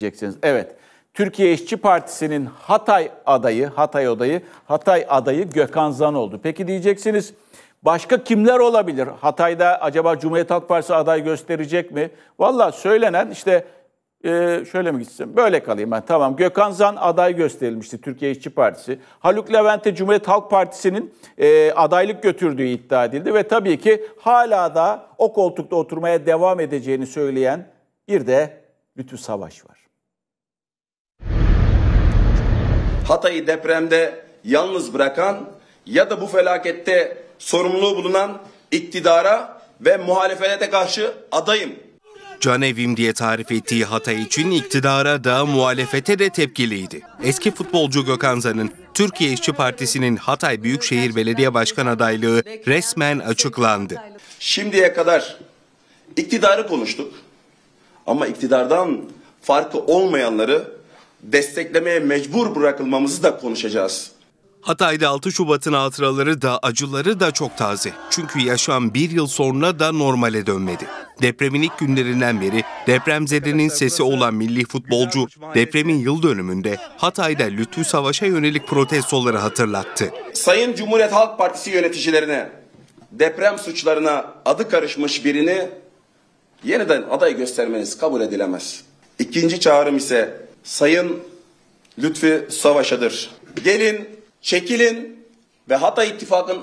diyeceksiniz. Evet. Türkiye İşçi Partisi'nin Hatay adayı, Hatay odayı, Hatay adayı Gökhan Zan oldu. Peki diyeceksiniz başka kimler olabilir? Hatay'da acaba Cumhuriyet Halk Partisi aday gösterecek mi? Valla söylenen işte ee, şöyle mi gitsin? Böyle kalayım ben. Tamam. Gökhan Zan aday gösterilmişti Türkiye İşçi Partisi. Haluk Levent'e Cumhuriyet Halk Partisi'nin e, adaylık götürdüğü iddia edildi ve tabii ki hala da o koltukta oturmaya devam edeceğini söyleyen bir de Lütfü Savaş var. Hatay'ı depremde yalnız bırakan ya da bu felakette sorumluluğu bulunan iktidara ve muhalefete karşı adayım. Can evim diye tarif ettiği Hatay için iktidara da muhalefete de tepkiliydi. Eski futbolcu Gökhan Zan'ın Türkiye İşçi Partisi'nin Hatay Büyükşehir Belediye Başkan adaylığı resmen açıklandı. Şimdiye kadar iktidarı konuştuk ama iktidardan farkı olmayanları desteklemeye mecbur bırakılmamızı da konuşacağız. Hatay'da 6 Şubat'ın hatıraları da acıları da çok taze. Çünkü yaşam bir yıl sonra da normale dönmedi. Depremin ilk günlerinden beri depremzedenin sesi olan milli futbolcu depremin yıl dönümünde Hatay'da Lütfü Savaş'a yönelik protestoları hatırlattı. Sayın Cumhuriyet Halk Partisi yöneticilerine deprem suçlarına adı karışmış birini yeniden aday göstermeniz kabul edilemez. İkinci çağrım ise Sayın Lütfi Savaşadır. Gelin, çekilin ve Hatay İttifakı'nın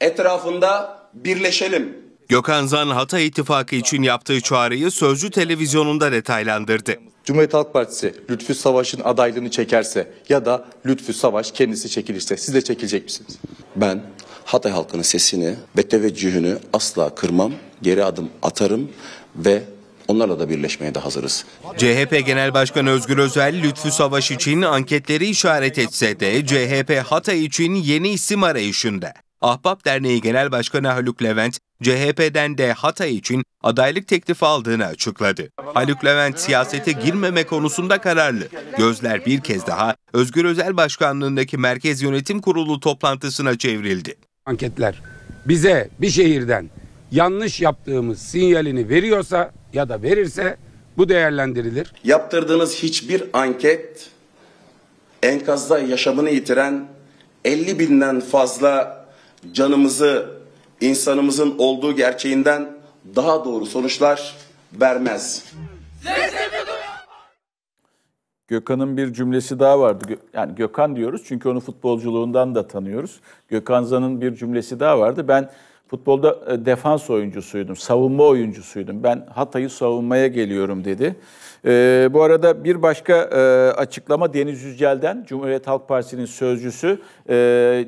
etrafında birleşelim. Gökhan Zan Hatay İttifakı için yaptığı çağrıyı Sözcü Televizyonu'nda detaylandırdı. Cumhuriyet Halk Partisi Lütfü Savaş'ın adaylığını çekerse ya da Lütfü Savaş kendisi çekilirse siz de çekilecek misiniz? Ben Hatay halkının sesini ve teveccühünü asla kırmam, geri adım atarım ve Onlarla da birleşmeye de hazırız. CHP Genel Başkanı Özgür Özel, Lütfü Savaş için anketleri işaret etse de CHP Hatay için yeni isim arayışında. Ahbap Derneği Genel Başkanı Haluk Levent, CHP'den de Hatay için adaylık teklifi aldığını açıkladı. Haluk Levent siyasete girmeme konusunda kararlı. Gözler bir kez daha Özgür Özel Başkanlığındaki Merkez Yönetim Kurulu toplantısına çevrildi. Anketler bize bir şehirden yanlış yaptığımız sinyalini veriyorsa ya da verirse bu değerlendirilir. Yaptırdığınız hiçbir anket enkazda yaşamını yitiren 50 binden fazla canımızı insanımızın olduğu gerçeğinden daha doğru sonuçlar vermez. Gökhan'ın bir cümlesi daha vardı. Yani Gökhan diyoruz çünkü onu futbolculuğundan da tanıyoruz. Gökhan Zan'ın bir cümlesi daha vardı. Ben Futbolda e, defans oyuncusuydum, savunma oyuncusuydum. Ben Hatay'ı savunmaya geliyorum dedi. Ee, bu arada bir başka e, açıklama Deniz Yücel'den, Cumhuriyet Halk Partisi'nin sözcüsü. E,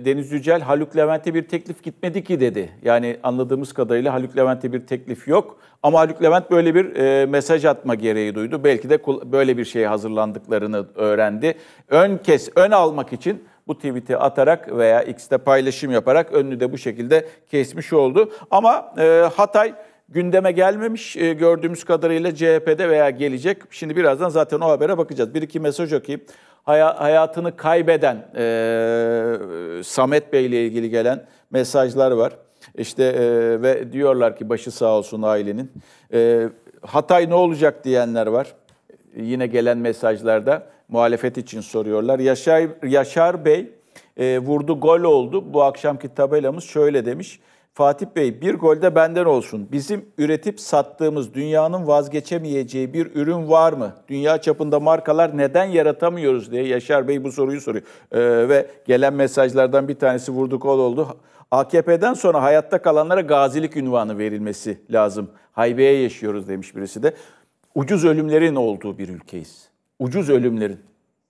Deniz Yücel, Haluk Levent'e bir teklif gitmedi ki dedi. Yani anladığımız kadarıyla Haluk Levent'e bir teklif yok. Ama Haluk Levent böyle bir e, mesaj atma gereği duydu. Belki de böyle bir şeye hazırlandıklarını öğrendi. Ön kes, ön almak için bu tweet'i atarak veya X'te paylaşım yaparak önünü de bu şekilde kesmiş oldu. Ama e, Hatay gündeme gelmemiş e, gördüğümüz kadarıyla CHP'de veya gelecek. Şimdi birazdan zaten o habere bakacağız. Bir iki mesaj okuyayım. Hay- hayatını kaybeden e, Samet Bey ile ilgili gelen mesajlar var. İşte e, ve diyorlar ki başı sağ olsun ailenin. E, Hatay ne olacak diyenler var. Yine gelen mesajlarda muhalefet için soruyorlar. Yaşar, Yaşar Bey e, vurdu gol oldu. Bu akşamki tabelamız şöyle demiş. Fatih Bey bir gol de benden olsun. Bizim üretip sattığımız dünyanın vazgeçemeyeceği bir ürün var mı? Dünya çapında markalar neden yaratamıyoruz diye Yaşar Bey bu soruyu soruyor. Ee, ve gelen mesajlardan bir tanesi vurdu gol oldu. AKP'den sonra hayatta kalanlara gazilik ünvanı verilmesi lazım. Haybeye yaşıyoruz demiş birisi de. Ucuz ölümlerin olduğu bir ülkeyiz ucuz ölümlerin.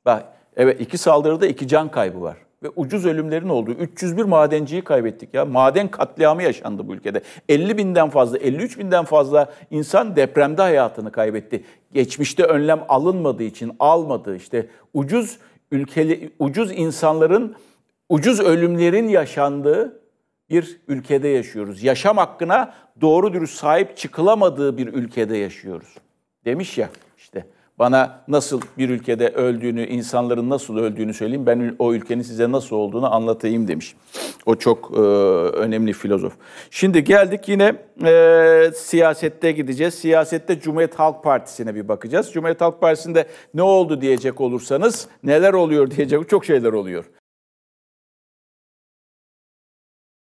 Bak evet iki saldırıda iki can kaybı var ve ucuz ölümlerin olduğu 301 madenciyi kaybettik ya. Maden katliamı yaşandı bu ülkede. 50 binden fazla, 53 binden fazla insan depremde hayatını kaybetti. Geçmişte önlem alınmadığı için almadı işte ucuz ülkeli ucuz insanların ucuz ölümlerin yaşandığı bir ülkede yaşıyoruz. Yaşam hakkına doğru dürüst sahip çıkılamadığı bir ülkede yaşıyoruz. Demiş ya işte. Bana nasıl bir ülkede öldüğünü, insanların nasıl öldüğünü söyleyeyim, ben o ülkenin size nasıl olduğunu anlatayım demiş. O çok e, önemli filozof. Şimdi geldik yine e, siyasette gideceğiz. Siyasette Cumhuriyet Halk Partisi'ne bir bakacağız. Cumhuriyet Halk Partisi'nde ne oldu diyecek olursanız, neler oluyor diyecek çok şeyler oluyor.